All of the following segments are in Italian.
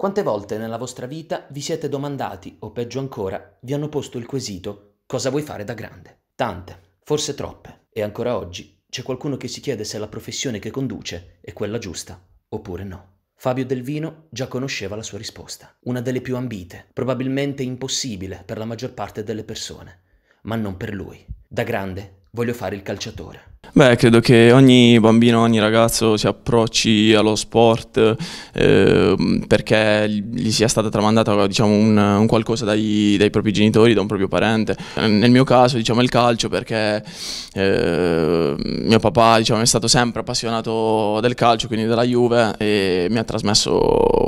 Quante volte nella vostra vita vi siete domandati, o peggio ancora, vi hanno posto il quesito cosa vuoi fare da grande? Tante, forse troppe, e ancora oggi c'è qualcuno che si chiede se la professione che conduce è quella giusta oppure no. Fabio Delvino già conosceva la sua risposta, una delle più ambite, probabilmente impossibile per la maggior parte delle persone, ma non per lui. Da grande voglio fare il calciatore. Beh, credo che ogni bambino, ogni ragazzo si approcci allo sport eh, perché gli sia stata tramandata diciamo, un, un, qualcosa dai, dai, propri genitori, da un proprio parente. Nel mio caso diciamo, il calcio perché eh, mio papà diciamo, è stato sempre appassionato del calcio, quindi della Juve e mi ha trasmesso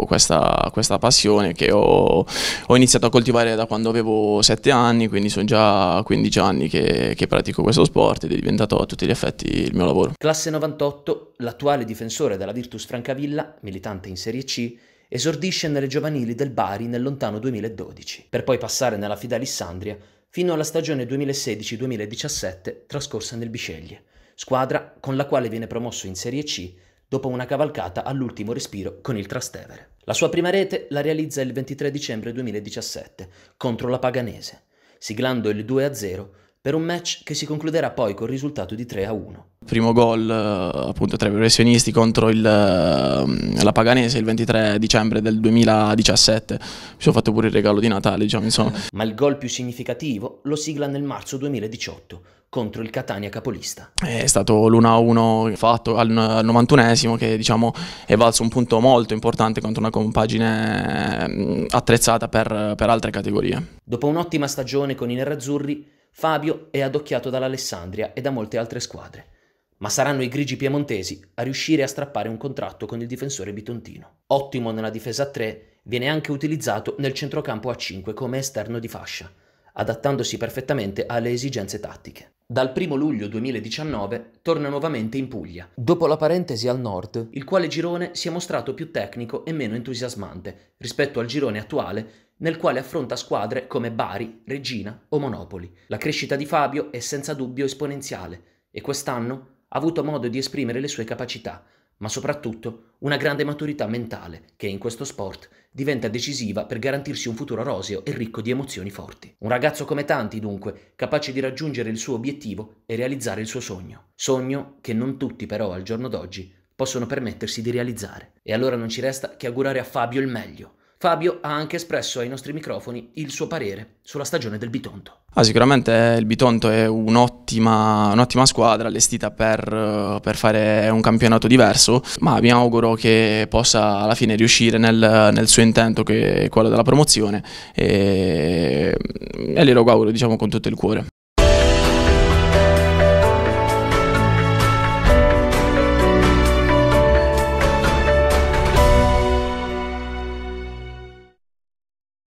questa, questa passione che ho, ho, iniziato a coltivare da quando avevo 7 anni, quindi sono già 15 anni che, che pratico questo sport ed è diventato a tutti gli effetti effetti il mio lavoro. Classe 98, l'attuale difensore della Virtus Francavilla, militante in Serie C, esordisce nelle giovanili del Bari nel lontano 2012, per poi passare nella Fidalissandria fino alla stagione 2016-2017 trascorsa nel Bisceglie, squadra con la quale viene promosso in Serie C dopo una cavalcata all'ultimo respiro con il Trastevere. La sua prima rete la realizza il 23 dicembre 2017 contro la Paganese, siglando il 2-0 per un match che si concluderà poi col risultato di 3 a 1. Primo gol eh, appunto tra i professionisti contro il, eh, la Paganese il 23 dicembre del 2017. Mi sono fatto pure il regalo di Natale, diciamo insomma. Ma il gol più significativo lo sigla nel marzo 2018 contro il Catania capolista. Eh, è stato l'1-1 fatto al 91esimo che diciamo è valso un punto molto importante contro una compagine mm, attrezzata per, per altre categorie. Dopo un'ottima stagione con i nerazzurri Fabio è adocchiato dall'Alessandria e da molte altre squadre, ma saranno i grigi piemontesi a riuscire a strappare un contratto con il difensore bitontino. Ottimo nella difesa a 3, viene anche utilizzato nel centrocampo a 5 come esterno di fascia, adattandosi perfettamente alle esigenze tattiche dal 1 luglio 2019 torna nuovamente in Puglia. Dopo la parentesi al nord, il quale girone si è mostrato più tecnico e meno entusiasmante rispetto al girone attuale nel quale affronta squadre come Bari, Regina o Monopoli. La crescita di Fabio è senza dubbio esponenziale e quest'anno ha avuto modo di esprimere le sue capacità, ma soprattutto una grande maturità mentale che in questo sport diventa decisiva per garantirsi un futuro roseo e ricco di emozioni forti. Un ragazzo come tanti, dunque, capace di raggiungere il suo obiettivo e realizzare il suo sogno. Sogno che non tutti però al giorno d'oggi possono permettersi di realizzare. E allora non ci resta che augurare a Fabio il meglio Fabio ha anche espresso ai nostri microfoni il suo parere sulla stagione del Bitonto. Ah, sicuramente il Bitonto è un'ottima, un'ottima squadra allestita per, per, fare un campionato diverso, ma mi auguro che possa alla fine riuscire nel, nel suo intento che è quello della promozione e, e glielo auguro diciamo, con tutto il cuore.